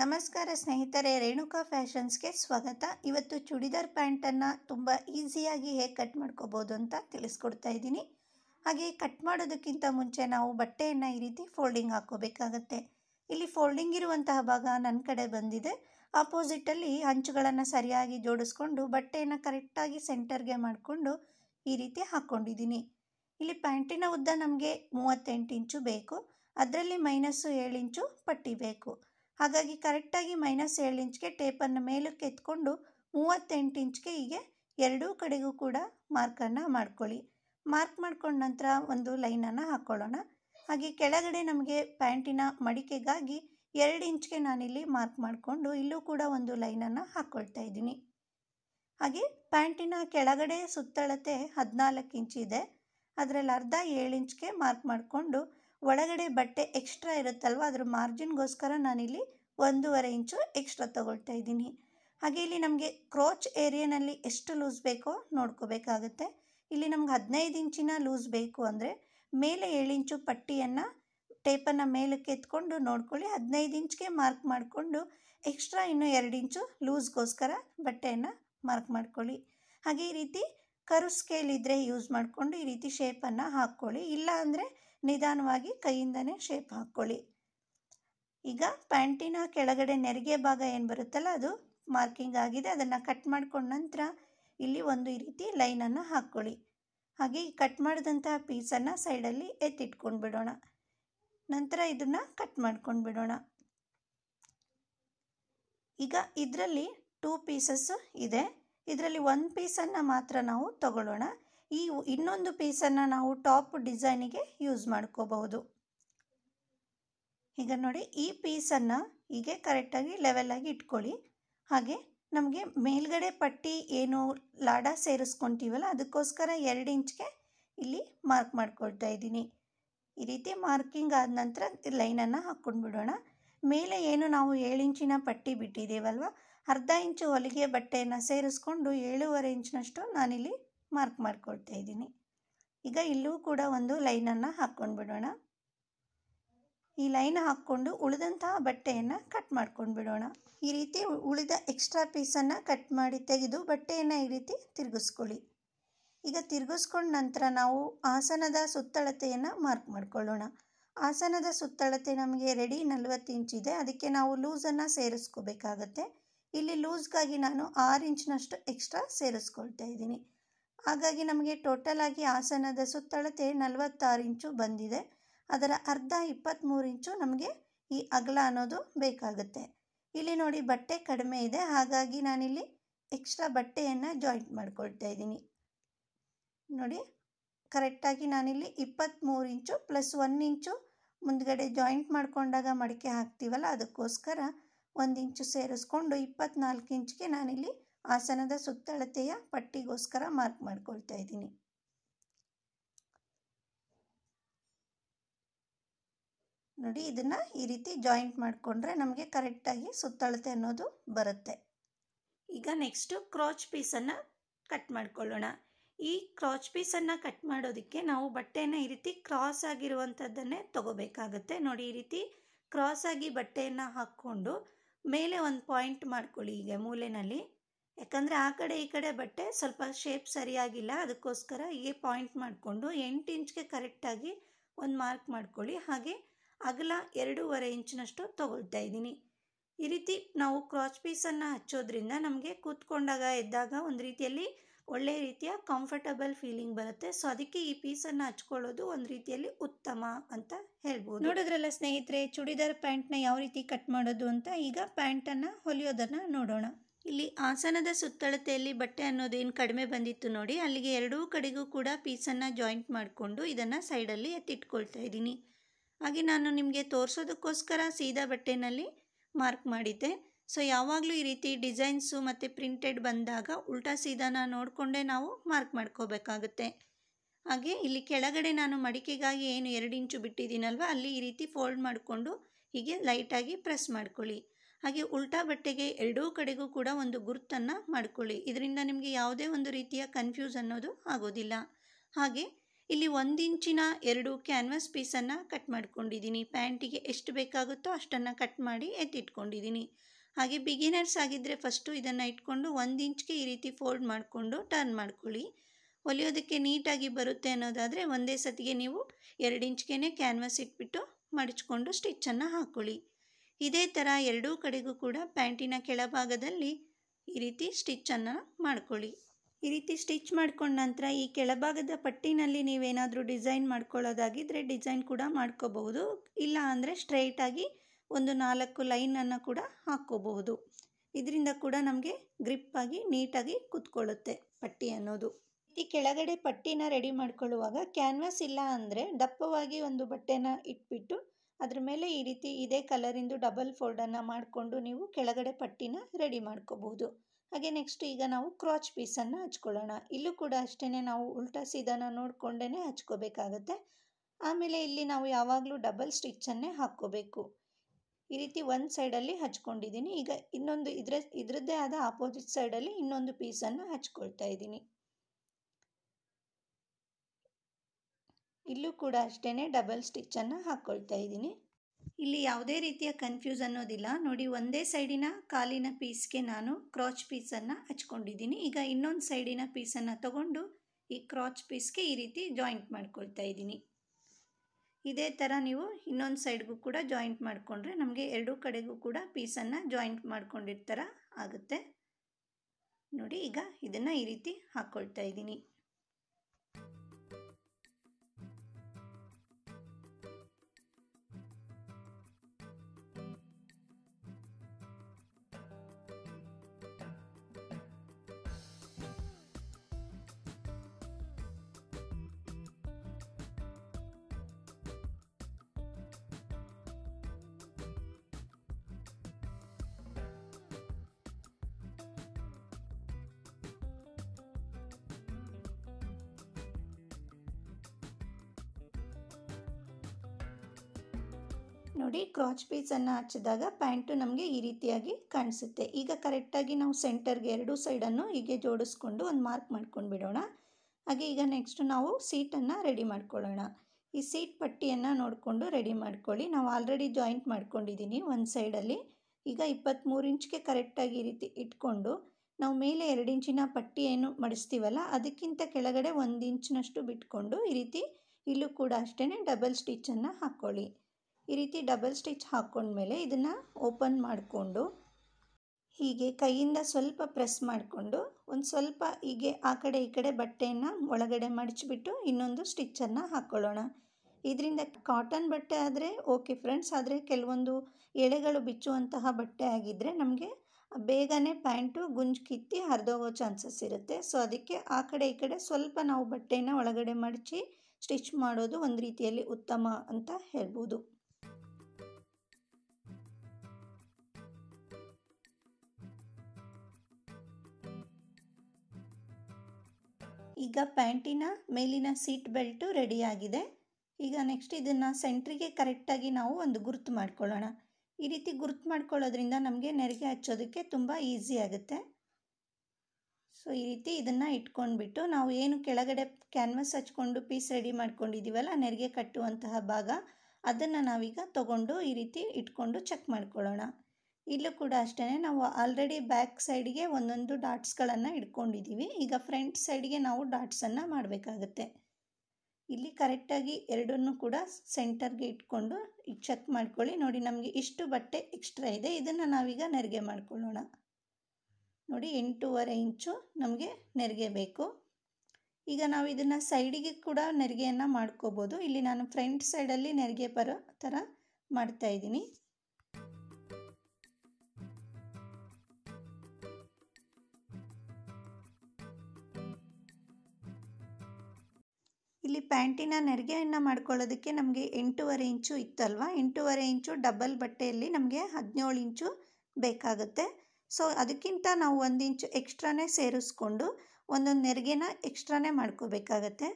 ನಮಸ್ಕಾರ ಸ್ನೇಹಿತರೆ ರೇಣುಕಾ ಫ್ಯಾಷನ್ಸ್ಗೆ ಸ್ವಾಗತ ಇವತ್ತು ಚೂಡಿದಾರ್ ಪ್ಯಾಂಟನ್ನು ತುಂಬ ಈಸಿಯಾಗಿ ಹೇಗೆ ಕಟ್ ಮಾಡ್ಕೋಬೋದು ಅಂತ ತಿಳಿಸ್ಕೊಡ್ತಾ ಇದ್ದೀನಿ ಹಾಗೆ ಕಟ್ ಮಾಡೋದಕ್ಕಿಂತ ಮುಂಚೆ ನಾವು ಬಟ್ಟೆಯನ್ನು ಈ ರೀತಿ ಫೋಲ್ಡಿಂಗ್ ಹಾಕೋಬೇಕಾಗತ್ತೆ ಇಲ್ಲಿ ಫೋಲ್ಡಿಂಗ್ ಇರುವಂತಹ ಭಾಗ ನನ್ನ ಕಡೆ ಬಂದಿದೆ ಆಪೋಸಿಟಲ್ಲಿ ಅಂಚುಗಳನ್ನು ಸರಿಯಾಗಿ ಜೋಡಿಸ್ಕೊಂಡು ಬಟ್ಟೆಯನ್ನು ಕರೆಕ್ಟಾಗಿ ಸೆಂಟರ್ಗೆ ಮಾಡಿಕೊಂಡು ಈ ರೀತಿ ಹಾಕ್ಕೊಂಡಿದ್ದೀನಿ ಇಲ್ಲಿ ಪ್ಯಾಂಟಿನ ಉದ್ದ ನಮಗೆ ಮೂವತ್ತೆಂಟು ಇಂಚು ಬೇಕು ಅದರಲ್ಲಿ ಮೈನಸ್ಸು ಏಳು ಇಂಚು ಪಟ್ಟಿ ಬೇಕು ಹಾಗಾಗಿ ಕರೆಕ್ಟಾಗಿ ಮೈನಸ್ ಏಳು ಇಂಚ್ಗೆ ಟೇಪನ್ನು ಮೇಲಕ್ಕೆ ಎತ್ಕೊಂಡು ಮೂವತ್ತೆಂಟು ಇಂಚ್ಗೆ ಹೀಗೆ ಎರಡೂ ಕಡೆಗೂ ಕೂಡ ಮಾರ್ಕನ್ನು ಮಾಡ್ಕೊಳ್ಳಿ ಮಾರ್ಕ್ ಮಾಡ್ಕೊಂಡ ನಂತರ ಒಂದು ಲೈನನ್ನು ಹಾಕ್ಕೊಳ್ಳೋಣ ಹಾಗೆ ಕೆಳಗಡೆ ನಮಗೆ ಪ್ಯಾಂಟಿನ ಮಡಿಕೆಗಾಗಿ ಎರಡು ಇಂಚ್ಗೆ ನಾನಿಲ್ಲಿ ಮಾರ್ಕ್ ಮಾಡಿಕೊಂಡು ಇಲ್ಲೂ ಕೂಡ ಒಂದು ಲೈನನ್ನು ಹಾಕ್ಕೊಳ್ತಾ ಇದ್ದೀನಿ ಹಾಗೆ ಪ್ಯಾಂಟಿನ ಕೆಳಗಡೆ ಸುತ್ತಳತೆ ಹದಿನಾಲ್ಕು ಇಂಚ್ ಇದೆ ಅದರಲ್ಲಿ ಅರ್ಧ ಏಳು ಇಂಚ್ಗೆ ಮಾರ್ಕ್ ಮಾಡಿಕೊಂಡು ಒಳಗಡೆ ಬಟ್ಟೆ ಎಕ್ಸ್ಟ್ರಾ ಇರುತ್ತಲ್ವ ಅದ್ರ ಮಾರ್ಜಿನ್ಗೋಸ್ಕರ ನಾನಿಲ್ಲಿ ಒಂದೂವರೆ ಇಂಚು ಎಕ್ಸ್ಟ್ರಾ ತಗೊಳ್ತಾ ಇದ್ದೀನಿ ಹಾಗೆ ಇಲ್ಲಿ ನಮಗೆ ಕ್ರೋಚ್ ಏರಿಯಾನಲ್ಲಿ ಎಷ್ಟು ಲೂಸ್ ಬೇಕೋ ನೋಡ್ಕೋಬೇಕಾಗುತ್ತೆ ಇಲ್ಲಿ ನಮ್ಗೆ ಹದಿನೈದು ಇಂಚಿನ ಲೂಸ್ ಬೇಕು ಅಂದರೆ ಮೇಲೆ ಏಳು ಇಂಚು ಪಟ್ಟಿಯನ್ನು ಟೇಪನ್ನು ಮೇಲಕ್ಕೆ ಎತ್ಕೊಂಡು ನೋಡ್ಕೊಳ್ಳಿ ಹದಿನೈದು ಇಂಚ್ಗೆ ಮಾರ್ಕ್ ಮಾಡಿಕೊಂಡು ಎಕ್ಸ್ಟ್ರಾ ಇನ್ನೂ ಎರಡು ಇಂಚು ಲೂಸ್ಗೋಸ್ಕರ ಬಟ್ಟೆಯನ್ನು ಮಾರ್ಕ್ ಮಾಡ್ಕೊಳ್ಳಿ ಹಾಗೆ ಈ ರೀತಿ ಕರು ಸ್ಕೇಲ್ ಇದ್ದರೆ ಯೂಸ್ ಮಾಡಿಕೊಂಡು ಈ ರೀತಿ ಶೇಪನ್ನು ಹಾಕ್ಕೊಳ್ಳಿ ಇಲ್ಲ ಅಂದರೆ ನಿಧಾನವಾಗಿ ಕೈಯಿಂದನೇ ಶೇಪ್ ಹಾಕ್ಕೊಳ್ಳಿ ಈಗ ಪ್ಯಾಂಟಿನ ಕೆಳಗಡೆ ನೆರಿಗೆ ಭಾಗ ಏನು ಬರುತ್ತಲ್ಲ ಅದು ಮಾರ್ಕಿಂಗ್ ಆಗಿದೆ ಅದನ್ನು ಕಟ್ ಮಾಡ್ಕೊಂಡ ನಂತರ ಇಲ್ಲಿ ಒಂದು ಈ ರೀತಿ ಲೈನನ್ನು ಹಾಕ್ಕೊಳ್ಳಿ ಹಾಗೆ ಈ ಕಟ್ ಮಾಡಿದಂತಹ ಪೀಸನ್ನು ಸೈಡಲ್ಲಿ ಎತ್ತಿಟ್ಕೊಂಡು ಬಿಡೋಣ ನಂತರ ಇದನ್ನು ಕಟ್ ಮಾಡ್ಕೊಂಡು ಬಿಡೋಣ ಈಗ ಇದರಲ್ಲಿ ಟೂ ಪೀಸಸ್ಸು ಇದೆ ಇದರಲ್ಲಿ ಒಂದು ಪೀಸನ್ನು ಮಾತ್ರ ನಾವು ತಗೊಳ್ಳೋಣ ಈ ಇನ್ನೊಂದು ಪೀಸನ್ನು ನಾವು ಟಾಪ್ ಡಿಸೈನಿಗೆ ಯೂಸ್ ಮಾಡ್ಕೋಬಹುದು ಈಗ ನೋಡಿ ಈ ಪೀಸನ್ನು ಹೀಗೆ ಕರೆಕ್ಟಾಗಿ ಲೆವೆಲಾಗಿ ಇಟ್ಕೊಳ್ಳಿ ಹಾಗೆ ನಮಗೆ ಮೇಲ್ಗಡೆ ಪಟ್ಟಿ ಏನು ಲಾಡ ಸೇರಿಸ್ಕೊತೀವಲ್ಲ ಅದಕ್ಕೋಸ್ಕರ ಎರಡು ಇಂಚ್ಗೆ ಇಲ್ಲಿ ಮಾರ್ಕ್ ಮಾಡ್ಕೊಳ್ತಾ ಇದ್ದೀನಿ ಈ ರೀತಿ ಮಾರ್ಕಿಂಗ್ ಆದ ನಂತರ ಲೈನನ್ನು ಹಾಕ್ಕೊಂಡು ಬಿಡೋಣ ಮೇಲೆ ಏನು ನಾವು ಏಳು ಇಂಚಿನ ಪಟ್ಟಿ ಬಿಟ್ಟಿದ್ದೀವಲ್ವ ಅರ್ಧ ಇಂಚು ಹೊಲಿಗೆ ಬಟ್ಟೆಯನ್ನು ಸೇರಿಸ್ಕೊಂಡು ಏಳೂವರೆ ಇಂಚಿನಷ್ಟು ನಾನಿಲ್ಲಿ ಮಾರ್ಕ್ ಮಾಡ್ಕೊಳ್ತಾ ಇದ್ದೀನಿ ಈಗ ಇಲ್ಲೂ ಕೂಡ ಒಂದು ಲೈನನ್ನು ಹಾಕ್ಕೊಂಡು ಬಿಡೋಣ ಈ ಲೈನ್ ಹಾಕ್ಕೊಂಡು ಉಳಿದಂತಹ ಬಟ್ಟೆಯನ್ನು ಕಟ್ ಮಾಡ್ಕೊಂಡು ಬಿಡೋಣ ಈ ರೀತಿ ಉಳಿದ ಎಕ್ಸ್ಟ್ರಾ ಪೀಸನ್ನು ಕಟ್ ಮಾಡಿ ತೆಗೆದು ಬಟ್ಟೆಯನ್ನು ಈ ರೀತಿ ತಿರುಗಿಸ್ಕೊಳ್ಳಿ ಈಗ ತಿರುಗಿಸ್ಕೊಂಡ ನಂತರ ನಾವು ಆಸನದ ಸುತ್ತಳತೆಯನ್ನು ಮಾರ್ಕ್ ಮಾಡ್ಕೊಳ್ಳೋಣ ಆಸನದ ಸುತ್ತಳತೆ ನಮಗೆ ರೆಡಿ ನಲ್ವತ್ತು ಇದೆ ಅದಕ್ಕೆ ನಾವು ಲೂಸನ್ನು ಸೇರಿಸ್ಕೋಬೇಕಾಗತ್ತೆ ಇಲ್ಲಿ ಲೂಸ್ಗಾಗಿ ನಾನು ಆರು ಇಂಚ್ನಷ್ಟು ಎಕ್ಸ್ಟ್ರಾ ಸೇರಿಸ್ಕೊಳ್ತಾ ಇದ್ದೀನಿ ಹಾಗಾಗಿ ನಮಗೆ ಟೋಟಲ್ ಆಗಿ ಹಾಸನದ ಸುತ್ತಳತೆ ನಲವತ್ತಾರು ಇಂಚು ಬಂದಿದೆ ಅದರ ಅರ್ಧ ಇಪ್ಪತ್ತ್ಮೂರು ಇಂಚು ನಮಗೆ ಈ ಅಗಲ ಅನ್ನೋದು ಬೇಕಾಗುತ್ತೆ ಇಲ್ಲಿ ನೋಡಿ ಬಟ್ಟೆ ಕಡಿಮೆ ಇದೆ ಹಾಗಾಗಿ ನಾನಿಲ್ಲಿ ಎಕ್ಸ್ಟ್ರಾ ಬಟ್ಟೆಯನ್ನು ಜಾಯಿಂಟ್ ಮಾಡ್ಕೊಳ್ತಾ ಇದ್ದೀನಿ ನೋಡಿ ಕರೆಕ್ಟಾಗಿ ನಾನಿಲ್ಲಿ ಇಪ್ಪತ್ತ್ಮೂರು ಇಂಚು ಪ್ಲಸ್ ಒನ್ ಇಂಚು ಮುಂದ್ಗಡೆ ಜಾಯಿಂಟ್ ಮಾಡಿಕೊಂಡಾಗ ಮಡಿಕೆ ಹಾಕ್ತೀವಲ್ಲ ಅದಕ್ಕೋಸ್ಕರ ಒಂದು ಇಂಚು ಸೇರಿಸ್ಕೊಂಡು ಇಪ್ಪತ್ತ್ನಾಲ್ಕು ಇಂಚ್ಗೆ ನಾನಿಲ್ಲಿ ಆಸನದ ಸುತ್ತಳತೆಯ ಪಟ್ಟಿಗೋಸ್ಕರ ಮಾರ್ಕ್ ಮಾಡ್ಕೊಳ್ತಾ ಇದ್ದೀನಿ ನೋಡಿ ಇದನ್ನ ಈ ರೀತಿ ಜಾಯಿಂಟ್ ಮಾಡಿಕೊಂಡ್ರೆ ನಮಗೆ ಕರೆಕ್ಟಾಗಿ ಸುತ್ತಳತೆ ಅನ್ನೋದು ಬರುತ್ತೆ ಈಗ ನೆಕ್ಸ್ಟು ಕ್ರಾಚ್ ಪೀಸನ್ನು ಕಟ್ ಮಾಡ್ಕೊಳ್ಳೋಣ ಈ ಕ್ರಾಚ್ ಪೀಸನ್ನು ಕಟ್ ಮಾಡೋದಕ್ಕೆ ನಾವು ಬಟ್ಟೆನ ಈ ರೀತಿ ಕ್ರಾಸ್ ಆಗಿರುವಂಥದ್ದನ್ನೇ ತಗೋಬೇಕಾಗತ್ತೆ ನೋಡಿ ಈ ರೀತಿ ಕ್ರಾಸ್ ಆಗಿ ಬಟ್ಟೆಯನ್ನು ಹಾಕ್ಕೊಂಡು ಮೇಲೆ ಒಂದು ಪಾಯಿಂಟ್ ಮಾಡ್ಕೊಳ್ಳಿ ಈಗ ಮೂಲೆಯಲ್ಲಿ ಯಾಕಂದರೆ ಆ ಕಡೆ ಈ ಕಡೆ ಬಟ್ಟೆ ಸ್ವಲ್ಪ ಶೇಪ್ ಸರಿಯಾಗಿಲ್ಲ ಅದಕ್ಕೋಸ್ಕರ ಹೀಗೆ ಪಾಯಿಂಟ್ ಮಾಡಿಕೊಂಡು ಎಂಟು ಇಂಚ್ಗೆ ಕರೆಕ್ಟಾಗಿ ಒಂದು ಮಾರ್ಕ್ ಮಾಡ್ಕೊಳ್ಳಿ ಹಾಗೆ ಅಗಲ ಎರಡೂವರೆ ಇಂಚಿನಷ್ಟು ತೊಗೊಳ್ತಾ ಇದ್ದೀನಿ ಈ ರೀತಿ ನಾವು ಕ್ರಾಚ್ ಪೀಸನ್ನು ಹಚ್ಚೋದ್ರಿಂದ ನಮಗೆ ಕೂತ್ಕೊಂಡಾಗ ಎದ್ದಾಗ ಒಂದು ರೀತಿಯಲ್ಲಿ ಒಳ್ಳೆ ರೀತಿಯ ಕಂಫರ್ಟಬಲ್ ಫೀಲಿಂಗ್ ಬರುತ್ತೆ ಸೊ ಅದಕ್ಕೆ ಈ ಪೀಸನ್ನು ಹಚ್ಕೊಳ್ಳೋದು ಒಂದು ರೀತಿಯಲ್ಲಿ ಉತ್ತಮ ಅಂತ ಹೇಳ್ಬೋದು ನೋಡಿದ್ರಲ್ಲ ಸ್ನೇಹಿತರೆ ಚೂಡಿದಾರ್ ಪ್ಯಾಂಟ್ನ ಯಾವ ರೀತಿ ಕಟ್ ಮಾಡೋದು ಅಂತ ಈಗ ಪ್ಯಾಂಟನ್ನು ಹೊಲಿಯೋದನ್ನು ನೋಡೋಣ ಇಲ್ಲಿ ಆಸನದ ಸುತ್ತಳತೆಯಲ್ಲಿ ಬಟ್ಟೆ ಅನ್ನೋದೇನು ಕಡಿಮೆ ಬಂದಿತ್ತು ನೋಡಿ ಅಲ್ಲಿಗೆ ಎರಡೂ ಕಡೆಗೂ ಕೂಡ ಪೀಸನ್ನು ಜಾಯಿಂಟ್ ಮಾಡಿಕೊಂಡು ಇದನ್ನು ಸೈಡಲ್ಲಿ ಎತ್ತಿಟ್ಕೊಳ್ತಾ ಇದ್ದೀನಿ ಹಾಗೆ ನಾನು ನಿಮಗೆ ತೋರಿಸೋದಕ್ಕೋಸ್ಕರ ಸೀದಾ ಬಟ್ಟೆನಲ್ಲಿ ಮಾರ್ಕ್ ಮಾಡಿದ್ದೆ ಸೊ ಯಾವಾಗಲೂ ಈ ರೀತಿ ಡಿಸೈನ್ಸು ಮತ್ತು ಪ್ರಿಂಟೆಡ್ ಬಂದಾಗ ಉಲ್ಟಾ ಸೀದಾನ ನೋಡಿಕೊಂಡೇ ನಾವು ಮಾರ್ಕ್ ಮಾಡ್ಕೋಬೇಕಾಗುತ್ತೆ ಹಾಗೆ ಇಲ್ಲಿ ಕೆಳಗಡೆ ನಾನು ಮಡಿಕೆಗಾಗಿ ಏನು ಎರಡು ಇಂಚು ಬಿಟ್ಟಿದ್ದೀನಲ್ವ ಅಲ್ಲಿ ಈ ರೀತಿ ಫೋಲ್ಡ್ ಮಾಡಿಕೊಂಡು ಹೀಗೆ ಲೈಟಾಗಿ ಪ್ರೆಸ್ ಮಾಡ್ಕೊಳ್ಳಿ ಹಾಗೆ ಉಲ್ಟಾ ಬಟ್ಟೆಗೆ ಎರಡೂ ಕಡೆಗೂ ಕೂಡ ಒಂದು ಗುರುತನ್ನು ಮಾಡಿಕೊಳ್ಳಿ ಇದರಿಂದ ನಿಮಗೆ ಯಾವುದೇ ಒಂದು ರೀತಿಯ ಕನ್ಫ್ಯೂಸ್ ಅನ್ನೋದು ಆಗೋದಿಲ್ಲ ಹಾಗೆ ಇಲ್ಲಿ ಒಂದು ಇಂಚಿನ ಎರಡು ಕ್ಯಾನ್ವಸ್ ಪೀಸನ್ನು ಕಟ್ ಮಾಡ್ಕೊಂಡಿದ್ದೀನಿ ಪ್ಯಾಂಟಿಗೆ ಎಷ್ಟು ಬೇಕಾಗುತ್ತೋ ಅಷ್ಟನ್ನು ಕಟ್ ಮಾಡಿ ಎತ್ತಿಟ್ಕೊಂಡಿದ್ದೀನಿ ಹಾಗೆ ಬಿಗಿನರ್ಸ್ ಆಗಿದ್ದರೆ ಫಸ್ಟು ಇದನ್ನು ಇಟ್ಕೊಂಡು ಒಂದು ಇಂಚ್ಗೆ ಈ ರೀತಿ ಫೋಲ್ಡ್ ಮಾಡಿಕೊಂಡು ಟರ್ನ್ ಮಾಡ್ಕೊಳ್ಳಿ ಹೊಲಿಯೋದಕ್ಕೆ ನೀಟಾಗಿ ಬರುತ್ತೆ ಅನ್ನೋದಾದರೆ ಒಂದೇ ಸತಿಗೆ ನೀವು ಎರಡು ಇಂಚ್ಗೆ ಕ್ಯಾನ್ವಾಸ್ ಇಟ್ಬಿಟ್ಟು ಮಡಚ್ಕೊಂಡು ಸ್ಟಿಚ್ಚನ್ನು ಹಾಕ್ಕೊಳ್ಳಿ ಇದೇ ಥರ ಎರಡೂ ಕಡೆಗೂ ಕೂಡ ಪ್ಯಾಂಟಿನ ಕೆಳಭಾಗದಲ್ಲಿ ಈ ರೀತಿ ಸ್ಟಿಚ್ಚನ್ನು ಮಾಡ್ಕೊಳ್ಳಿ ಈ ರೀತಿ ಸ್ಟಿಚ್ ಮಾಡ್ಕೊಂಡ ನಂತರ ಈ ಕೆಳಭಾಗದ ಪಟ್ಟಿನಲ್ಲಿ ನೀವೇನಾದರೂ ಡಿಸೈನ್ ಮಾಡ್ಕೊಳ್ಳೋದಾಗಿದ್ದರೆ ಡಿಸೈನ್ ಕೂಡ ಮಾಡ್ಕೋಬಹುದು ಇಲ್ಲ ಅಂದರೆ ಸ್ಟ್ರೈಟಾಗಿ ಒಂದು ನಾಲ್ಕು ಲೈನನ್ನು ಕೂಡ ಹಾಕ್ಕೋಬಹುದು ಇದರಿಂದ ಕೂಡ ನಮಗೆ ಗ್ರಿಪ್ಪಾಗಿ ನೀಟಾಗಿ ಕೂತ್ಕೊಳ್ಳುತ್ತೆ ಪಟ್ಟಿ ಅನ್ನೋದು ಈ ಕೆಳಗಡೆ ಪಟ್ಟಿನ ರೆಡಿ ಮಾಡ್ಕೊಳ್ಳುವಾಗ ಕ್ಯಾನ್ವಾಸ್ ಇಲ್ಲ ಅಂದರೆ ದಪ್ಪವಾಗಿ ಒಂದು ಬಟ್ಟೆನ ಇಟ್ಬಿಟ್ಟು ಅದ್ರ ಮೇಲೆ ಈ ರೀತಿ ಇದೇ ಕಲರಿಂದು ಡಬಲ್ ಫೋಲ್ಡನ್ನು ಮಾಡಿಕೊಂಡು ನೀವು ಕೆಳಗಡೆ ಪಟ್ಟಿನ ರೆಡಿ ಮಾಡ್ಕೋಬಹುದು ಹಾಗೆ ನೆಕ್ಸ್ಟ್ ಈಗ ನಾವು ಕ್ರಾಚ್ ಪೀಸನ್ನು ಹಚ್ಕೊಳ್ಳೋಣ ಇಲ್ಲೂ ಕೂಡ ಅಷ್ಟೇ ನಾವು ಉಲ್ಟಾ ಸೀದಾನ ನೋಡಿಕೊಂಡೇ ಹಚ್ಕೋಬೇಕಾಗತ್ತೆ ಆಮೇಲೆ ಇಲ್ಲಿ ನಾವು ಯಾವಾಗಲೂ ಡಬಲ್ ಸ್ಟಿಚ್ಚನ್ನೇ ಹಾಕ್ಕೋಬೇಕು ಈ ರೀತಿ ಒಂದು ಸೈಡಲ್ಲಿ ಹಚ್ಕೊಂಡಿದ್ದೀನಿ ಈಗ ಇನ್ನೊಂದು ಇದ್ರ ಇದರದ್ದೇ ಆದ ಆಪೋಸಿಟ್ ಸೈಡಲ್ಲಿ ಇನ್ನೊಂದು ಪೀಸನ್ನು ಹಚ್ಕೊಳ್ತಾ ಇದ್ದೀನಿ ಇಲ್ಲೂ ಕೂಡ ಅಷ್ಟೇ ಡಬಲ್ ಸ್ಟಿಚ್ಚನ್ನು ಹಾಕ್ಕೊಳ್ತಾ ಇದ್ದೀನಿ ಇಲ್ಲಿ ಯಾವುದೇ ರೀತಿಯ ಕನ್ಫ್ಯೂಸ್ ಅನ್ನೋದಿಲ್ಲ ನೋಡಿ ಒಂದೇ ಸೈಡಿನ ಕಾಲಿನ ಪೀಸ್ಗೆ ನಾನು ಕ್ರಾಚ್ ಪೀಸನ್ನು ಹಚ್ಕೊಂಡಿದ್ದೀನಿ ಈಗ ಇನ್ನೊಂದು ಸೈಡಿನ ಪೀಸನ್ನು ತಗೊಂಡು ಈ ಕ್ರಾಚ್ ಪೀಸ್ಗೆ ಈ ರೀತಿ ಜಾಯಿಂಟ್ ಮಾಡ್ಕೊಳ್ತಾ ಇದ್ದೀನಿ ಇದೇ ಥರ ನೀವು ಇನ್ನೊಂದು ಸೈಡ್ಗೂ ಕೂಡ ಜಾಯಿಂಟ್ ಮಾಡಿಕೊಂಡ್ರೆ ನಮಗೆ ಎರಡೂ ಕಡೆಗೂ ಕೂಡ ಪೀಸನ್ನು ಜಾಯಿಂಟ್ ಮಾಡ್ಕೊಂಡಿರ್ತಾರ ಆಗುತ್ತೆ ನೋಡಿ ಈಗ ಇದನ್ನು ಈ ರೀತಿ ಹಾಕ್ಕೊಳ್ತಾ ಇದ್ದೀನಿ ನೋಡಿ ಕ್ರಾಚ್ ಪೀಸನ್ನು ಹಚ್ಚಿದಾಗ ಪ್ಯಾಂಟು ನಮಗೆ ಈ ರೀತಿಯಾಗಿ ಕಾಣಿಸುತ್ತೆ ಈಗ ಕರೆಕ್ಟಾಗಿ ನಾವು ಸೆಂಟರ್ಗೆ ಎರಡೂ ಸೈಡನ್ನು ಹೀಗೆ ಜೋಡಿಸ್ಕೊಂಡು ಒಂದು ಮಾರ್ಕ್ ಮಾಡ್ಕೊಂಡು ಬಿಡೋಣ ಹಾಗೆ ಈಗ ನೆಕ್ಸ್ಟ್ ನಾವು ಸೀಟನ್ನು ರೆಡಿ ಮಾಡ್ಕೊಳ್ಳೋಣ ಈ ಸೀಟ್ ಪಟ್ಟಿಯನ್ನು ನೋಡಿಕೊಂಡು ರೆಡಿ ಮಾಡ್ಕೊಳ್ಳಿ ನಾವು ಆಲ್ರೆಡಿ ಜಾಯಿಂಟ್ ಮಾಡ್ಕೊಂಡಿದ್ದೀನಿ ಒಂದು ಸೈಡಲ್ಲಿ ಈಗ ಇಪ್ಪತ್ತ್ಮೂರು ಇಂಚ್ಗೆ ಕರೆಕ್ಟಾಗಿ ಈ ರೀತಿ ಇಟ್ಕೊಂಡು ನಾವು ಮೇಲೆ ಎರಡು ಇಂಚಿನ ಪಟ್ಟಿ ಏನು ಮಡಿಸ್ತೀವಲ್ಲ ಅದಕ್ಕಿಂತ ಕೆಳಗಡೆ ಒಂದು ಇಂಚಿನಷ್ಟು ಬಿಟ್ಕೊಂಡು ಈ ರೀತಿ ಇಲ್ಲೂ ಕೂಡ ಅಷ್ಟೇ ಡಬಲ್ ಸ್ಟಿಚ್ಚನ್ನು ಹಾಕ್ಕೊಳ್ಳಿ ಈ ರೀತಿ ಡಬಲ್ ಸ್ಟಿಚ್ ಹಾಕ್ಕೊಂಡ್ಮೇಲೆ ಇದನ್ನು ಓಪನ್ ಮಾಡಿಕೊಂಡು ಹೀಗೆ ಕೈಯಿಂದ ಸ್ವಲ್ಪ ಪ್ರೆಸ್ ಮಾಡಿಕೊಂಡು ಒಂದು ಸ್ವಲ್ಪ ಹೀಗೆ ಆ ಕಡೆ ಈ ಕಡೆ ಬಟ್ಟೆಯನ್ನು ಒಳಗಡೆ ಮಡಚಿಬಿಟ್ಟು ಇನ್ನೊಂದು ಸ್ಟಿಚ್ಚನ್ನು ಹಾಕ್ಕೊಳ್ಳೋಣ ಇದರಿಂದ ಕಾಟನ್ ಬಟ್ಟೆ ಆದರೆ ಓಕೆ ಫ್ರೆಂಡ್ಸ್ ಆದರೆ ಕೆಲವೊಂದು ಎಳೆಗಳು ಬಿಚ್ಚುವಂತಹ ಬಟ್ಟೆ ಆಗಿದ್ದರೆ ನಮಗೆ ಬೇಗನೆ ಪ್ಯಾಂಟು ಗುಂಜು ಕಿತ್ತಿ ಹರಿದೋಗೋ ಚಾನ್ಸಸ್ ಇರುತ್ತೆ ಸೊ ಅದಕ್ಕೆ ಆ ಕಡೆ ಈ ಕಡೆ ಸ್ವಲ್ಪ ನಾವು ಬಟ್ಟೆನ ಒಳಗಡೆ ಮಡಚಿ ಸ್ಟಿಚ್ ಮಾಡೋದು ಒಂದು ರೀತಿಯಲ್ಲಿ ಉತ್ತಮ ಅಂತ ಹೇಳ್ಬೋದು ಈಗ ಪ್ಯಾಂಟಿನ ಮೇಲಿನ ಸೀಟ್ ಬೆಲ್ಟು ರೆಡಿಯಾಗಿದೆ ಈಗ ನೆಕ್ಸ್ಟ್ ಇದನ್ನು ಸೆಂಟ್ರಿಗೆ ಕರೆಕ್ಟಾಗಿ ನಾವು ಒಂದು ಗುರುತು ಮಾಡ್ಕೊಳ್ಳೋಣ ಈ ರೀತಿ ಗುರುತು ಮಾಡ್ಕೊಳ್ಳೋದ್ರಿಂದ ನಮಗೆ ನೆರಿಗೆ ಹಚ್ಚೋದಕ್ಕೆ ತುಂಬ ಈಸಿ ಆಗುತ್ತೆ ಸೊ ಈ ರೀತಿ ಇದನ್ನು ಇಟ್ಕೊಂಡ್ಬಿಟ್ಟು ನಾವು ಏನು ಕೆಳಗಡೆ ಕ್ಯಾನ್ವಸ್ ಹಚ್ಕೊಂಡು ಪೀಸ್ ರೆಡಿ ಮಾಡ್ಕೊಂಡಿದ್ದೀವಲ್ಲ ನೆರಿಗೆ ಕಟ್ಟುವಂತಹ ಭಾಗ ಅದನ್ನು ನಾವೀಗ ತಗೊಂಡು ಈ ರೀತಿ ಇಟ್ಕೊಂಡು ಚೆಕ್ ಮಾಡ್ಕೊಳ್ಳೋಣ ಇಲ್ಲೂ ಕೂಡ ಅಷ್ಟೇ ನಾವು ಆಲ್ರೆಡಿ ಬ್ಯಾಕ್ ಸೈಡ್ಗೆ ಒಂದೊಂದು ಡಾಟ್ಸ್ಗಳನ್ನು ಇಟ್ಕೊಂಡಿದ್ದೀವಿ ಈಗ ಫ್ರಂಟ್ ಸೈಡ್ಗೆ ನಾವು ಡಾಟ್ಸನ್ನು ಮಾಡಬೇಕಾಗತ್ತೆ ಇಲ್ಲಿ ಕರೆಕ್ಟಾಗಿ ಎರಡನ್ನೂ ಕೂಡ ಸೆಂಟರ್ಗೆ ಇಟ್ಕೊಂಡು ಚೆಕ್ ಮಾಡ್ಕೊಳ್ಳಿ ನೋಡಿ ನಮಗೆ ಇಷ್ಟು ಬಟ್ಟೆ ಎಕ್ಸ್ಟ್ರಾ ಇದೆ ಇದನ್ನು ನಾವೀಗ ನೆರಿಗೆ ಮಾಡ್ಕೊಳ್ಳೋಣ ನೋಡಿ ಎಂಟೂವರೆ ಇಂಚು ನಮಗೆ ನೆರಿಗೆ ಬೇಕು ಈಗ ನಾವು ಇದನ್ನು ಸೈಡಿಗೆ ಕೂಡ ನೆರಿಗೆಯನ್ನು ಮಾಡ್ಕೋಬೋದು ಇಲ್ಲಿ ನಾನು ಫ್ರಂಟ್ ಸೈಡಲ್ಲಿ ನೆರಿಗೆ ಬರೋ ಥರ ಮಾಡ್ತಾಯಿದ್ದೀನಿ ಇಲ್ಲಿ ಪ್ಯಾಂಟಿನ ನೆರಿಗೆಯನ್ನು ಮಾಡ್ಕೊಳ್ಳೋದಕ್ಕೆ ನಮಗೆ ಎಂಟೂವರೆ ಇಂಚು ಇತ್ತಲ್ವ ಎಂಟೂವರೆ ಇಂಚು ಡಬಲ್ ಬಟ್ಟೆಯಲ್ಲಿ ನಮಗೆ ಹದಿನೇಳು ಇಂಚು ಬೇಕಾಗುತ್ತೆ ಸೊ ಅದಕ್ಕಿಂತ ನಾವು ಒಂದು ಇಂಚು ಎಕ್ಸ್ಟ್ರಾನೇ ಸೇರಿಸ್ಕೊಂಡು ಒಂದೊಂದು ನೆರಿಗೆನ ಎಕ್ಸ್ಟ್ರಾನೇ ಮಾಡ್ಕೋಬೇಕಾಗತ್ತೆ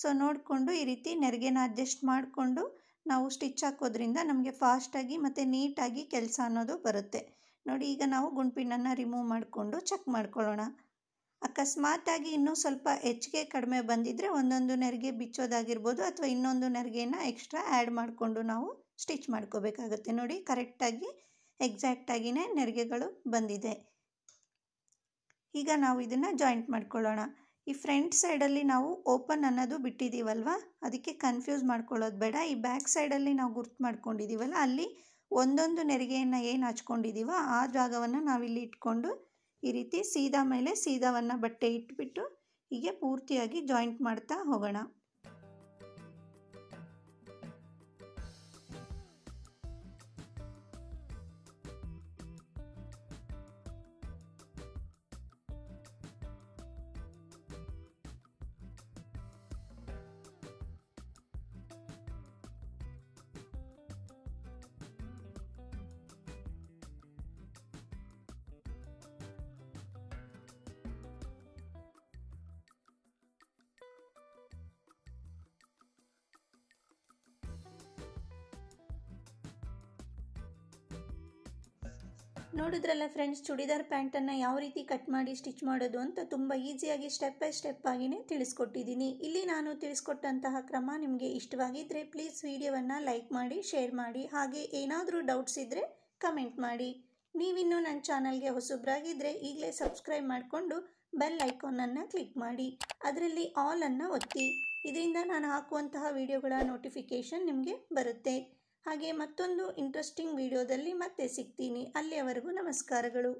ಸೊ ನೋಡಿಕೊಂಡು ಈ ರೀತಿ ನೆರಿಗೆನ ಅಡ್ಜಸ್ಟ್ ಮಾಡಿಕೊಂಡು ನಾವು ಸ್ಟಿಚ್ ಹಾಕೋದ್ರಿಂದ ನಮಗೆ ಫಾಸ್ಟಾಗಿ ಮತ್ತು ನೀಟಾಗಿ ಕೆಲಸ ಅನ್ನೋದು ಬರುತ್ತೆ ನೋಡಿ ಈಗ ನಾವು ಗುಣಪಿನನ್ನು ರಿಮೂವ್ ಮಾಡಿಕೊಂಡು ಚೆಕ್ ಮಾಡ್ಕೊಳ್ಳೋಣ ಅಕಸ್ಮಾತಾಗಿ ಇನ್ನೂ ಸ್ವಲ್ಪ ಹೆಚ್ಚಿಗೆ ಕಡಿಮೆ ಬಂದಿದ್ದರೆ ಒಂದೊಂದು ನೆರಿಗೆ ಬಿಚ್ಚೋದಾಗಿರ್ಬೋದು ಅಥವಾ ಇನ್ನೊಂದು ನೆರಿಗೆನ ಎಕ್ಸ್ಟ್ರಾ ಆ್ಯಡ್ ಮಾಡಿಕೊಂಡು ನಾವು ಸ್ಟಿಚ್ ಮಾಡ್ಕೋಬೇಕಾಗತ್ತೆ ನೋಡಿ ಕರೆಕ್ಟಾಗಿ ಎಕ್ಸಾಕ್ಟಾಗಿನೇ ನೆರಿಗೆಗಳು ಬಂದಿದೆ ಈಗ ನಾವು ಇದನ್ನು ಜಾಯಿಂಟ್ ಮಾಡ್ಕೊಳ್ಳೋಣ ಈ ಫ್ರಂಟ್ ಸೈಡಲ್ಲಿ ನಾವು ಓಪನ್ ಅನ್ನೋದು ಬಿಟ್ಟಿದ್ದೀವಲ್ವ ಅದಕ್ಕೆ ಕನ್ಫ್ಯೂಸ್ ಮಾಡ್ಕೊಳ್ಳೋದು ಬೇಡ ಈ ಬ್ಯಾಕ್ ಸೈಡಲ್ಲಿ ನಾವು ಗುರ್ತು ಮಾಡ್ಕೊಂಡಿದ್ದೀವಲ್ಲ ಅಲ್ಲಿ ಒಂದೊಂದು ನೆರಿಗೆಯನ್ನು ಏನು ಹಚ್ಕೊಂಡಿದ್ದೀವೋ ಆ ಜಾಗವನ್ನು ನಾವಿಲ್ಲಿ ಇಟ್ಕೊಂಡು ಈ ರೀತಿ ಸೀದಾ ಮೇಲೆ ಸೀದಾವನ್ನು ಬಟ್ಟೆ ಇಟ್ಬಿಟ್ಟು ಹೀಗೆ ಪೂರ್ತಿಯಾಗಿ ಜಾಯಿಂಟ್ ಮಾಡ್ತಾ ಹೋಗೋಣ ನೋಡಿದ್ರಲ್ಲ ಫ್ರೆಂಡ್ಸ್ ಚೂಡಿದಾರ್ ಪ್ಯಾಂಟನ್ನು ಯಾವ ರೀತಿ ಕಟ್ ಮಾಡಿ ಸ್ಟಿಚ್ ಮಾಡೋದು ಅಂತ ತುಂಬ ಈಸಿಯಾಗಿ ಸ್ಟೆಪ್ ಬೈ ಸ್ಟೆಪ್ ಆಗಿನೇ ತಿಳಿಸ್ಕೊಟ್ಟಿದ್ದೀನಿ ಇಲ್ಲಿ ನಾನು ತಿಳಿಸ್ಕೊಟ್ಟಂತಹ ಕ್ರಮ ನಿಮಗೆ ಇಷ್ಟವಾಗಿದ್ದರೆ ಪ್ಲೀಸ್ ವಿಡಿಯೋವನ್ನು ಲೈಕ್ ಮಾಡಿ ಶೇರ್ ಮಾಡಿ ಹಾಗೆ ಏನಾದರೂ ಡೌಟ್ಸ್ ಇದ್ದರೆ ಕಮೆಂಟ್ ಮಾಡಿ ನೀವಿನ್ನೂ ನನ್ನ ಚಾನಲ್ಗೆ ಹೊಸಬ್ರಾಗಿದ್ದರೆ ಈಗಲೇ ಸಬ್ಸ್ಕ್ರೈಬ್ ಮಾಡಿಕೊಂಡು ಬೆಲ್ ಐಕಾನನ್ನು ಕ್ಲಿಕ್ ಮಾಡಿ ಅದರಲ್ಲಿ ಆಲನ್ನು ಒತ್ತಿ ಇದರಿಂದ ನಾನು ಹಾಕುವಂತಹ ವಿಡಿಯೋಗಳ ನೋಟಿಫಿಕೇಷನ್ ನಿಮಗೆ ಬರುತ್ತೆ ಹಾಗೆ ಮತ್ತೊಂದು ಇಂಟ್ರೆಸ್ಟಿಂಗ್ ವಿಡಿಯೋದಲ್ಲಿ ಮತ್ತೆ ಸಿಗ್ತೀನಿ ಅಲ್ಲಿಯವರೆಗೂ ನಮಸ್ಕಾರಗಳು